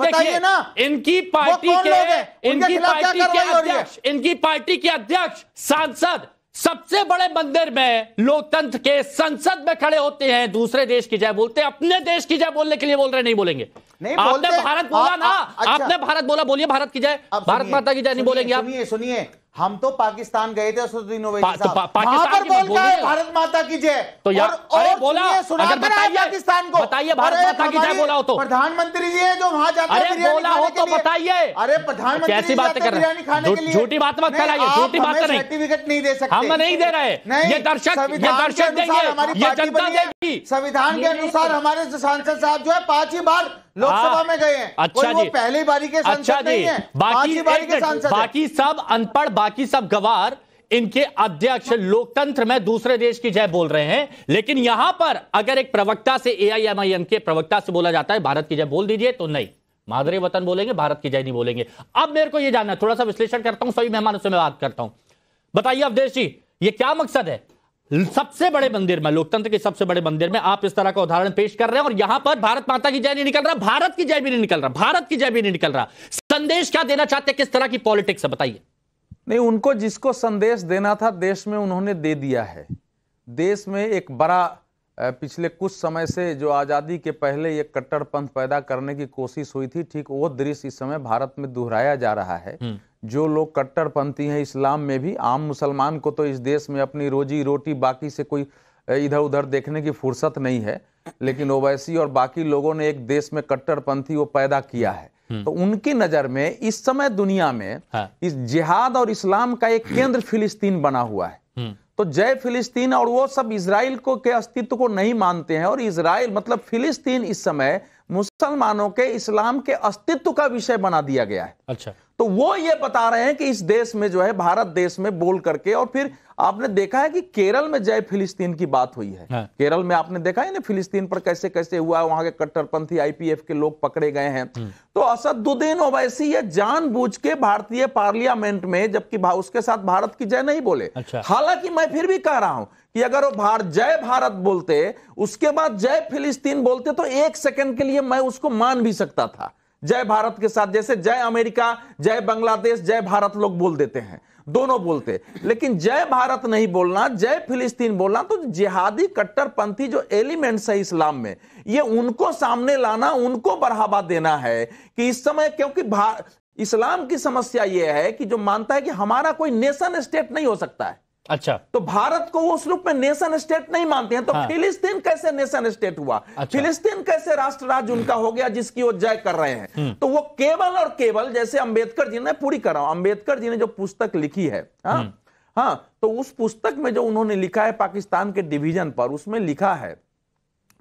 बताइए ना इनकी पार्टी के इनकी पार्टी के अध्यक्ष इनकी पार्टी के अध्यक्ष सांसद सबसे बड़े मंदिर में लोकतंत्र के संसद में खड़े होते हैं दूसरे देश की जय बोलते हैं अपने देश की जय बोलने के लिए बोल रहे नहीं बोलेंगे नहीं आपने भारत बोला ना अच्छा, आपने भारत बोला बोलिए भारत की जय भारत माता की जय नहीं बोलेंगे आप सुनिए सुनिए हम तो पाकिस्तान गए थे तो भारत माता की जय तो यार और बोला सुना बताइए पाकिस्तान को बताइए भारत माता की जय बोला हो तो प्रधानमंत्री जी है जो वहां जाते अरे बोला हो तो बताइए अरे प्रधानमंत्री कैसी बात कर रहे हैं झूठी बात मत कराइए झूठी बात तो नहीं सर्टिफिकेट नहीं दे सकते हम नहीं दे रहे ये दर्शक दर्शक देंगे ये जनता देगी जी संविधान के अनुसार हमारे सांसद साहब जो है पांच ही बार लोकसभा हाँ। में गए हैं अच्छा जी पहली बारी के अच्छा सांसद नहीं बाकी बारी के सांसद बाकी सब अनपढ़ बाकी सब गवार इनके अध्यक्ष लोकतंत्र में दूसरे देश की जय बोल रहे हैं लेकिन यहां पर अगर एक प्रवक्ता से एआईएमआईएम के प्रवक्ता से बोला जाता है भारत की जय बोल दीजिए तो नहीं मादरे वतन बोलेंगे भारत की जय नहीं बोलेंगे अब मेरे को यह जानना थोड़ा सा विश्लेषण करता हूं सभी मेहमानों से मैं बात करता हूं बताइए अवधेश जी ये क्या मकसद है सबसे बड़े मंदिर में लोकतंत्र के सबसे बड़े मंदिर में आप इस तरह का उदाहरण पेश कर रहे हैं और यहां पर भारत माता की जय नहीं निकल रहा भारत की जय भी नहीं निकल रहा भारत की जय भी नहीं निकल रहा संदेश क्या देना चाहते किस तरह की पॉलिटिक्स है बताइए नहीं उनको जिसको संदेश देना था देश में उन्होंने दे दिया है देश में एक बड़ा पिछले कुछ समय से जो आज़ादी के पहले ये कट्टरपंथ पैदा करने की कोशिश हुई थी ठीक वो दृश्य इस समय भारत में दोहराया जा रहा है हम्म। जो लोग कट्टरपंथी हैं इस्लाम में भी आम मुसलमान को तो इस देश में अपनी रोजी रोटी बाकी से कोई इधर उधर देखने की फुर्सत नहीं है लेकिन ओवैसी और बाकी लोगों ने एक देश में कट्टरपंथी वो पैदा किया है हम्म। तो उनकी नजर में इस समय दुनिया में हाँ। इस जिहाद और इस्लाम का एक केंद्र फिलिस्तीन बना हुआ है हम्म। तो जय फिलिस्तीन और वो सब इसराइल को के अस्तित्व को नहीं मानते हैं और इसराइल मतलब फिलिस्तीन इस समय मुस्लिम मुसलमानों के इस्लाम के अस्तित्व का विषय बना दिया गया है अच्छा तो वो ये बता रहे हैं कि इस देश में जो है भारत देश में बोल करके और फिर आपने देखा है कि केरल में जय फिलिस्तीन की बात हुई है हाँ। केरल में आपने देखा है ना फिलिस्तीन पर कैसे कैसे हुआ वहां के कट्टरपंथी आईपीएफ के लोग पकड़े गए हैं हम्म। तो असदुद्दीन ओवैसी ये बूझ के भारतीय पार्लियामेंट में जबकि उसके साथ भारत की जय नहीं बोले अच्छा। हालांकि मैं फिर भी कह रहा हूं कि अगर वो भारत जय भारत बोलते उसके बाद जय फिलिस्तीन बोलते तो एक सेकंड के लिए मैं उसको मान भी सकता था जय भारत के साथ जैसे जय अमेरिका जय बांग्लादेश जय भारत लोग बोल देते हैं दोनों बोलते लेकिन जय भारत नहीं बोलना जय फिलिस्तीन बोलना तो जिहादी कट्टरपंथी जो एलिमेंट्स है इस्लाम में ये उनको सामने लाना उनको बढ़ावा देना है कि इस समय क्योंकि इस्लाम की समस्या यह है कि जो मानता है कि हमारा कोई नेशन स्टेट नहीं हो सकता है अच्छा तो भारत को वो उस रूप में नेशन स्टेट नहीं मानते हैं तो हाँ। फिलिस्तीन कैसे नेशन स्टेट हुआ अच्छा। फिलिस्तीन कैसे राष्ट्र राज उनका हो गया जिसकी वो जय कर रहे हैं हम्म। तो वो केवल और केवल जैसे अंबेडकर जी ने पूरी कर रहा हूं अंबेडकर जी ने जो पुस्तक लिखी है हाँ हम्म। हाँ तो उस पुस्तक में जो उन्होंने लिखा है पाकिस्तान के डिवीजन पर उसमें लिखा है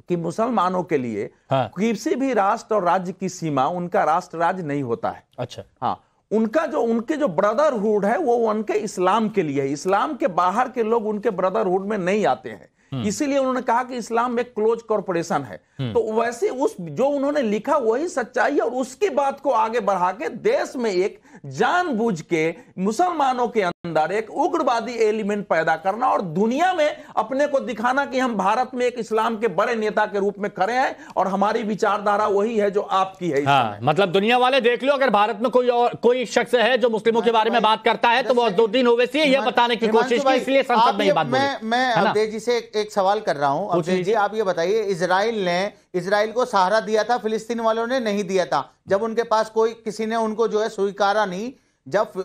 कि मुसलमानों के लिए हाँ। किसी भी राष्ट्र और राज्य की सीमा उनका राष्ट्र राज्य नहीं होता है अच्छा हाँ उनका जो उनके जो ब्रदरहुड है वो उनके इस्लाम के लिए है इस्लाम के बाहर के लोग उनके ब्रदरहुड में नहीं आते हैं हम्म। इसीलिए उन्होंने कहा कि इस्लाम में क्लोज कॉरपोरेशन है हम्म। तो वैसे उस जो उन्होंने लिखा वही सच्चाई और उसकी बात को आगे बढ़ा के देश में एक जानबूझ के मुसलमानों के अंदर एक उग्रवादी एलिमेंट पैदा करना और दुनिया में अपने को दिखाना कि हम भारत में एक इस्लाम के बड़े नेता के रूप में खड़े हैं और हमारी विचारधारा वही है जो आपकी है हाँ, मतलब दुनिया वाले देख लो अगर भारत में कोई और कोई शख्स है जो मुस्लिमों के बारे में बात करता है तो वो दो दिन ओवैसी यह बताने की कोशिश की इसलिए संसद में बात मैं मैं जी से एक सवाल कर रहा हूं जी आप ये बताइए इसराइल ने इसराइल को सहारा दिया था फिलिस्तीन वालों ने नहीं दिया था जब उनके पास कोई किसी ने उनको जो है स्वीकारा नहीं जब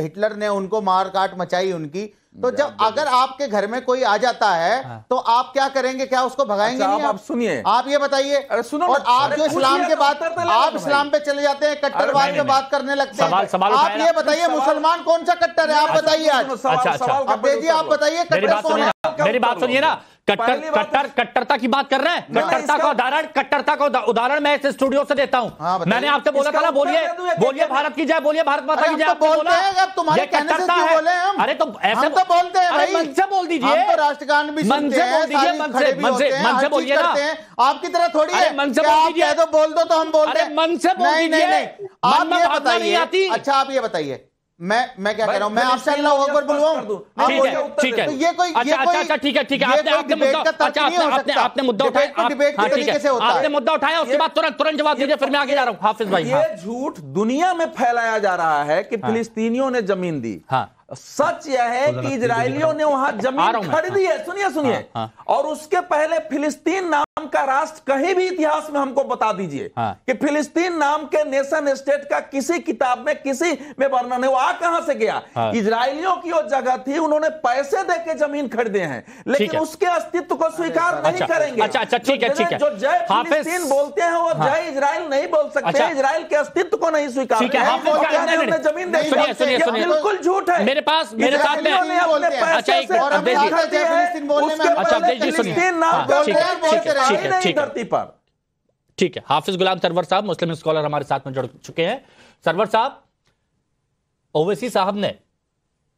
हिटलर ने उनको मार काट मचाई उनकी तो जब अगर आपके घर में कोई आ जाता है हाँ। तो आप क्या करेंगे क्या उसको अच्छा, भगाएंगे अच्छा, नहीं आप, सुनिए आप ये बताइए सुनो और आप जो इस्लाम तो के बात तो आप इस्लाम पे चले जाते हैं कट्टरवाद पे बात करने लगते हैं आप ये बताइए मुसलमान कौन सा कट्टर है आप अच्छा, बताइए आज अच्छा, आप बताइए कट्टर कौन है मेरी बात सुनिए ना कट्टर कट्टर कट्टरता की बात कर रहे हैं कट्टरता का उदाहरण कट्टरता का उदाहरण मैं इस स्टूडियो से देता हूँ हाँ, मैंने आपसे बोला था ना बोलिए बोलिए भारत की जय बोलिए भारत माता की जय तो बोला कट्टरता अरे तो ऐसे तो बोलते हैं तो बोल दीजिए राष्ट्रगान भी मन से बोल दीजिए मन से मन से मन से बोलिए ना आपकी तरह थोड़ी है मन से बोल दीजिए तो बोल दो तो हम बोल रहे मन से बोल दीजिए आप ये बताइए अच्छा आप ये बताइए मैं मैं क्या कह रहा हूँ मैं आपसे अल्लाह अकबर बुलवाऊं ठीक है ये कोई अच्छा अच्छा अच्छा ठीक है ठीक है आपने आपने मुद्दा अच्छा आपने आपने मुद्दा उठाया हाँ, आपने मुद्दा उठाया उसके बाद तुरंत तुरंत जवाब दीजिए फिर मैं आगे जा रहा हूँ हाफिज भाई ये हाँ। झूठ दुनिया में फैलाया जा रहा है कि हाँ। फिलिस्तीनियों ने जमीन दी सच यह है कि इजरायलियों ने वहां जमीन खरीदी है सुनिए सुनिए और उसके पहले फिलिस्तीन नाम नाम का राष्ट्र कहीं भी इतिहास में हमको बता दीजिए हाँ। कि फिलिस्तीन नाम के नेशन स्टेट का किसी किताब में किसी में वर्णन है वो आ कहां से गया हाँ। इजरायलियों की वो जगह थी उन्होंने पैसे दे के जमीन खरीदे हैं लेकिन है। उसके अस्तित्व को स्वीकार अच्छा, नहीं अच्छा, करेंगे अच्छा अच्छा ठीक है तो ठीक है जो जय फिलिस्तीन बोलते हैं वो हाँ। जय इसराइल नहीं बोल सकते अच्छा। इसराइल के अस्तित्व को नहीं स्वीकार जमीन दे बिल्कुल झूठ है मेरे पास मेरे साथ में अपने पैसे नाम हाँ, ठीक है ठीक है पर ठीक है हाफिज गुलाम सरवर साहब मुस्लिम स्कॉलर हमारे साथ में जुड़ चुके हैं सरवर साहब ओवैसी साहब ने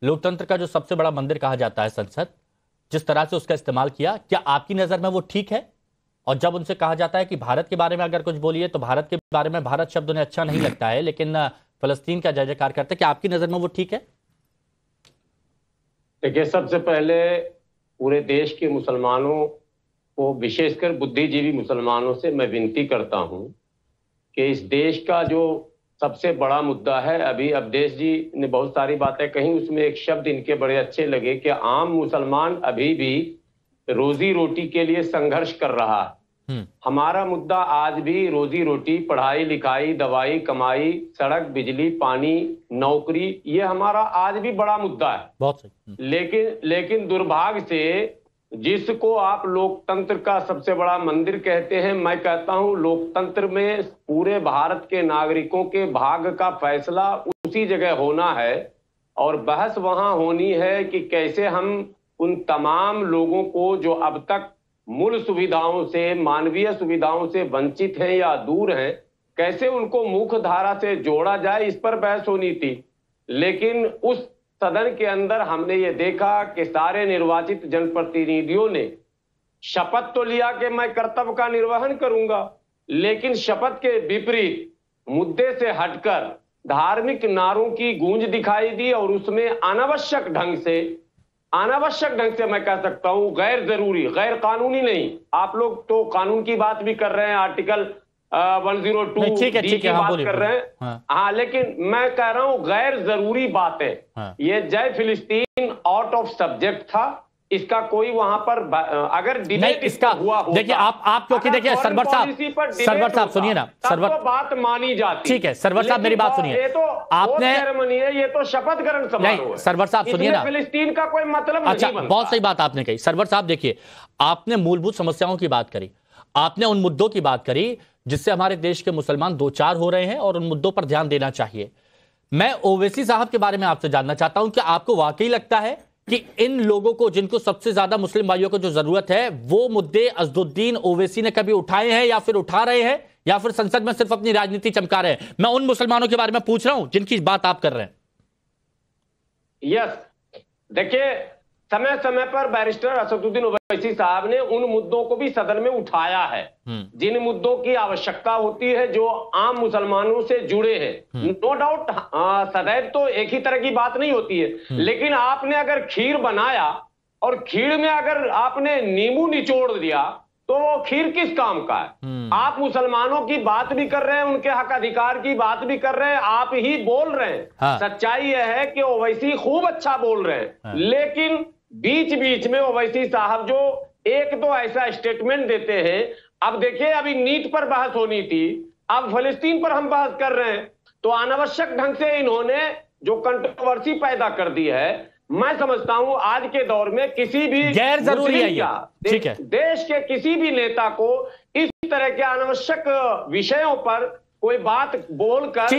लोकतंत्र का जो सबसे बड़ा मंदिर कहा जाता है संसद जिस तरह से उसका इस्तेमाल किया क्या आपकी नजर में वो ठीक है और जब उनसे कहा जाता है कि भारत के बारे में अगर कुछ बोलिए तो भारत के बारे में भारत शब्द उन्हें अच्छा नहीं लगता है लेकिन फलस्तीन का जय जयकार करते क्या आपकी नजर में वो ठीक है देखिए सबसे पहले पूरे देश के मुसलमानों वो विशेषकर बुद्धिजीवी मुसलमानों से मैं विनती करता हूँ कि इस देश का जो सबसे बड़ा मुद्दा है अभी अवधेश जी ने बहुत सारी बातें कही उसमें एक शब्द इनके बड़े अच्छे लगे कि आम मुसलमान अभी भी रोजी रोटी के लिए संघर्ष कर रहा है हम्म। हमारा मुद्दा आज भी रोजी रोटी पढ़ाई लिखाई दवाई कमाई सड़क बिजली पानी नौकरी ये हमारा आज भी बड़ा मुद्दा है बहुत हम्म। लेकिन लेकिन दुर्भाग्य से जिसको आप लोकतंत्र का सबसे बड़ा मंदिर कहते हैं मैं कहता हूं लोकतंत्र में पूरे भारत के नागरिकों के भाग का फैसला उसी जगह होना है और बहस वहां होनी है कि कैसे हम उन तमाम लोगों को जो अब तक मूल सुविधाओं से मानवीय सुविधाओं से वंचित हैं या दूर हैं कैसे उनको मुख्य धारा से जोड़ा जाए इस पर बहस होनी थी लेकिन उस सदन के अंदर हमने ये देखा कि सारे निर्वाचित जनप्रतिनिधियों ने शपथ तो लिया कि मैं कर्तव्य का निर्वहन करूंगा लेकिन शपथ के विपरीत मुद्दे से हटकर धार्मिक नारों की गूंज दिखाई दी और उसमें अनावश्यक ढंग से अनावश्यक ढंग से मैं कह सकता हूं गैर जरूरी गैर कानूनी नहीं आप लोग तो कानून की बात भी कर रहे हैं आर्टिकल वन जीरो टू ठीक है ठीक है हाँ, बात कर रहे हैं हाँ।, हाँ, लेकिन मैं कह रहा हूं गैर जरूरी बातें हाँ। ये जय फिलिस्तीन आउट ऑफ सब्जेक्ट था इसका कोई वहां पर अगर डिबेट इसका हुआ देखिए आप आप क्योंकि देखिए सरवर साहब सरवर साहब सुनिए ना तो सरवर तो बात मानी जाती ठीक है सरवर साहब मेरी बात सुनिए ये तो आपने है ये तो शपथ ग्रहण समारोह सरवर साहब सुनिए ना फिलिस्तीन का कोई मतलब अच्छा बहुत सही बात आपने कही सरवर साहब देखिए आपने मूलभूत समस्याओं की बात करी आपने उन मुद्दों की बात करी जिससे हमारे देश के मुसलमान दो चार हो रहे हैं और उन मुद्दों पर ध्यान देना चाहिए मैं ओवैसी साहब के बारे में आपसे जानना चाहता हूं कि आपको वाकई लगता है कि इन लोगों को जिनको सबसे ज्यादा मुस्लिम भाइयों को जो जरूरत है वो मुद्दे अजदुद्दीन ओवैसी ने कभी उठाए हैं या फिर उठा रहे हैं या फिर संसद में सिर्फ अपनी राजनीति चमका रहे हैं मैं उन मुसलमानों के बारे में पूछ रहा हूं जिनकी बात आप कर रहे हैं यस देखिए समय समय पर बैरिस्टर असदुद्दीन ओवैसी साहब ने उन मुद्दों को भी सदन में उठाया है हम्म। जिन मुद्दों की आवश्यकता होती है जो आम मुसलमानों से जुड़े हैं हम्म। नो डाउट हाँ, सदैव तो एक ही तरह की बात नहीं होती है हम्म। लेकिन आपने अगर खीर बनाया और खीर में अगर आपने नींबू निचोड़ दिया तो वो खीर किस काम का है आप मुसलमानों की बात भी कर रहे हैं उनके हक अधिकार की बात भी कर रहे हैं आप ही बोल रहे हैं हाँ। सच्चाई यह है कि ओवैसी खूब अच्छा बोल रहे हैं हाँ। लेकिन बीच बीच में ओवैसी साहब जो एक तो ऐसा स्टेटमेंट देते हैं अब देखिए अभी नीट पर बहस होनी थी अब फलिस्तीन पर हम बहस कर रहे हैं तो अनावश्यक ढंग से इन्होंने जो कंट्रोवर्सी पैदा कर दी है मैं समझता हूं आज के दौर में किसी भी गैर जरूरी है ठीक है देश के किसी भी नेता को इस तरह के अनावश्यक विषयों पर कोई बात बोलकर